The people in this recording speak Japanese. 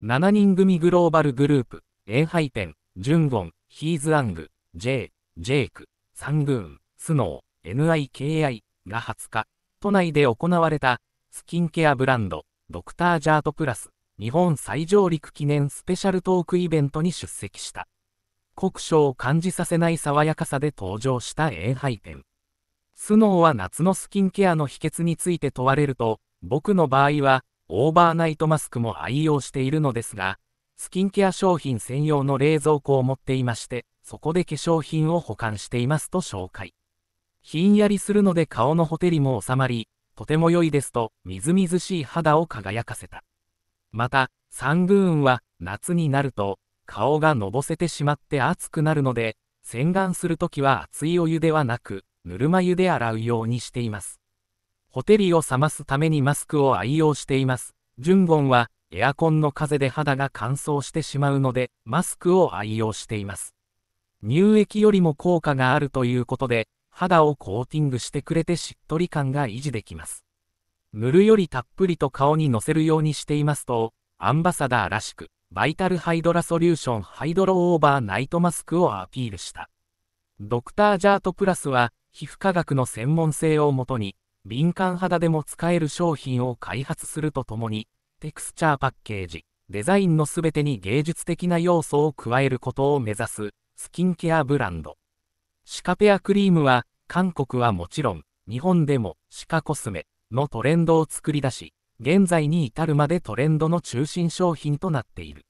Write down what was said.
7人組グローバルグループ、エンハイペン、ジュンゴン、ヒーズアング、J、ジェイク、サングーン、スノー、NIKI が20日、都内で行われた、スキンケアブランド、ドクタージャートプラス、日本最上陸記念スペシャルトークイベントに出席した。国書を感じさせない爽やかさで登場したエンハイペン。スノーは夏のスキンケアの秘訣について問われると、僕の場合は、オーバーナイトマスクも愛用しているのですが、スキンケア商品専用の冷蔵庫を持っていまして、そこで化粧品を保管していますと紹介。ひんやりするので顔のほてりも収まり、とても良いですと、みずみずしい肌を輝かせた。また、サングーンは夏になると、顔がのぼせてしまって熱くなるので、洗顔するときは熱いお湯ではなく、ぬるま湯で洗うようにしています。ホテリを冷ますためにマスクを愛用しています。ジュンゴンは、エアコンの風で肌が乾燥してしまうので、マスクを愛用しています。乳液よりも効果があるということで、肌をコーティングしてくれてしっとり感が維持できます。塗るよりたっぷりと顔にのせるようにしていますと、アンバサダーらしく、バイタルハイドラソリューションハイドロオーバーナイトマスクをアピールした。ドクタージャートプラスは、皮膚科学の専門性をもとに、敏感肌でも使える商品を開発するとともに、テクスチャーパッケージ、デザインのすべてに芸術的な要素を加えることを目指す、スキンケアブランド。シカペアクリームは、韓国はもちろん、日本でも、シカコスメのトレンドを作り出し、現在に至るまでトレンドの中心商品となっている。